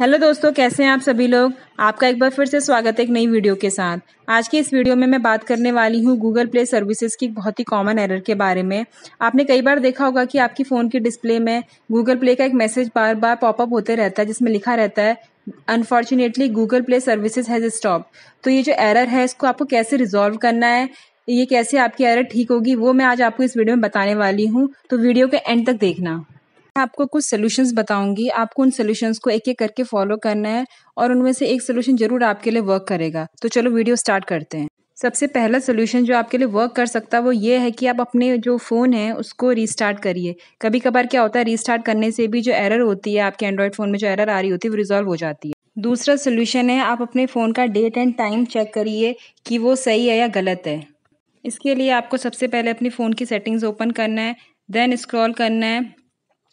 hello दोस्तों कैसे हैं आप सभी लोग आपका एक बार फिर से स्वागत है एक नई वीडियो के साथ आज की इस वीडियो में मैं बात करने वाली हूँ गूगल प्ले सर्विसेज की बहुत ही कॉमन एरर के बारे में आपने कई बार देखा होगा कि आपकी फ़ोन की डिस्प्ले में गूगल प्ले का एक मैसेज बार बार पॉपअप होते रहता है जिसमें लिखा रहता है unfortunately Google Play services has stop तो ये जो एरर है इसको आपको कैसे रिजॉल्व करना है ये कैसे आपकी एरर ठीक होगी वो मैं आज आपको इस वीडियो में बताने वाली हूँ तो वीडियो के एंड तक देखना आपको कुछ सोल्यूशंस बताऊंगी आपको उन सोल्यूशंस को एक एक करके फॉलो करना है और उनमें से एक सोल्यूशन जरूर आपके लिए वर्क करेगा तो चलो वीडियो स्टार्ट करते हैं सबसे पहला सोल्यूशन जो आपके लिए वर्क कर सकता है वो ये है कि आप अपने जो फ़ोन है उसको रीस्टार्ट करिए कभी कभार क्या होता है रीस्टार्ट करने से भी जो एरर होती है आपके एंड्रॉयड फ़ोन में जो एरर आ रही होती है वो रिजॉल्व हो जाती है दूसरा सोल्यूशन है आप अपने फ़ोन का डेट एंड टाइम चेक करिए कि वो सही है या गलत है इसके लिए आपको सबसे पहले अपने फ़ोन की सेटिंग्स ओपन करना है देन स्क्रॉल करना है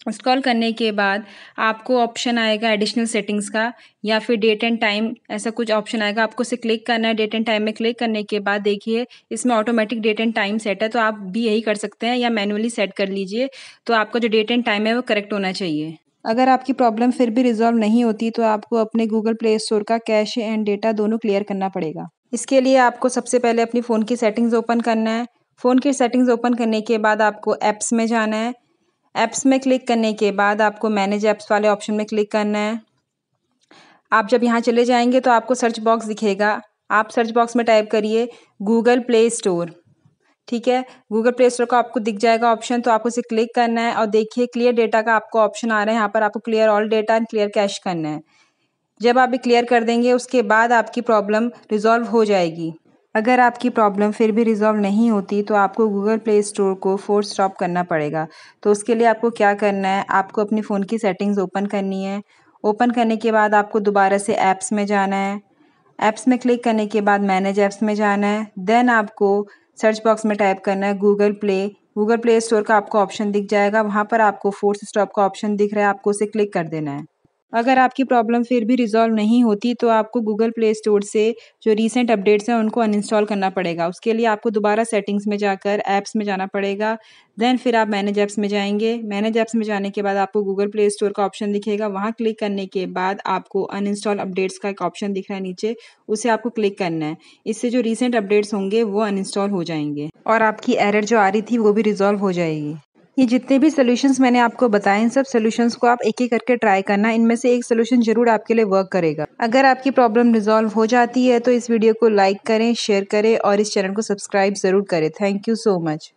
इंस्टॉल करने के बाद आपको ऑप्शन आएगा एडिशनल सेटिंग्स का या फिर डेट एंड टाइम ऐसा कुछ ऑप्शन आएगा आपको इसे क्लिक करना है डेट एंड टाइम में क्लिक करने के बाद देखिए इसमें automatic date and time set है तो आप भी यही कर सकते हैं या मैनुअली सेट कर लीजिए तो आपका जो डेट एंड टाइम है वो करेक्ट होना चाहिए अगर आपकी प्रॉब्लम फिर भी रिजॉल्व नहीं होती तो आपको अपने गूगल प्ले स्टोर का कैश एंड डेटा दोनों क्लियर करना पड़ेगा इसके लिए आपको सबसे पहले अपनी फ़ोन की सेटिंग्स ओपन करना है फ़ोन की सेटिंग्स ओपन करने के बाद आपको ऐप्स में जाना है ऐप्स में क्लिक करने के बाद आपको मैनेज ऐप्स वाले ऑप्शन में क्लिक करना है आप जब यहाँ चले जाएंगे तो आपको सर्च बॉक्स दिखेगा आप सर्च बॉक्स में टाइप करिए गूगल प्ले स्टोर ठीक है गूगल प्ले स्टोर का आपको दिख जाएगा ऑप्शन तो आपको इसे क्लिक करना है और देखिए क्लियर डेटा का आपको ऑप्शन आ रहा है यहाँ पर आपको clear all data and clear cache करना है जब आप ये क्लियर कर देंगे उसके बाद आपकी प्रॉब्लम रिजॉल्व हो जाएगी अगर आपकी प्रॉब्लम फिर भी रिज़ॉल्व नहीं होती तो आपको गूगल प्ले स्टोर को फोर्स स्टॉप करना पड़ेगा तो उसके लिए आपको क्या करना है आपको अपने फ़ोन की सेटिंग्स ओपन करनी है ओपन करने के बाद आपको दोबारा से ऐप्स में जाना है ऐप्स में क्लिक करने के बाद मैनेज ऐप्स में जाना है देन आपको सर्च बॉक्स में टाइप करना है Google Play Google Play store का आपको ऑप्शन दिख जाएगा वहाँ पर आपको फोर्स स्टॉप का ऑप्शन दिख रहा है आपको उसे क्लिक कर देना है अगर आपकी प्रॉब्लम फिर भी रिजॉल्व नहीं होती तो आपको गूगल प्ले स्टोर से जो रीसेंट अपडेट्स हैं उनको अनइंस्टॉल करना पड़ेगा उसके लिए आपको दोबारा सेटिंग्स में जाकर ऐप्स में जाना पड़ेगा देन फिर आप मैनेज ऐप्स में जाएंगे मैनेज ऐप्स में जाने के बाद आपको गूगल प्ले स्टोर का ऑप्शन दिखेगा वहाँ क्लिक करने के बाद आपको अनइंस्टॉल अपडेट्स का एक ऑप्शन दिख रहा है नीचे उसे आपको क्लिक करना है इससे जो रिसेंट अपडेट्स होंगे वो अनइंस्टॉल हो जाएंगे और आपकी एरर जो आ रही थी वो भी रिजॉल्व हो जाएगी ये जितने भी सोल्यूशंस मैंने आपको बताए इन सब सोल्यूशंस को आप एक एक करके ट्राई करना इनमें से एक सोल्यूशन जरूर आपके लिए वर्क करेगा अगर आपकी प्रॉब्लम रिजॉल्व हो जाती है तो इस वीडियो को लाइक करें शेयर करें और इस चैनल को सब्सक्राइब जरूर करें थैंक यू सो मच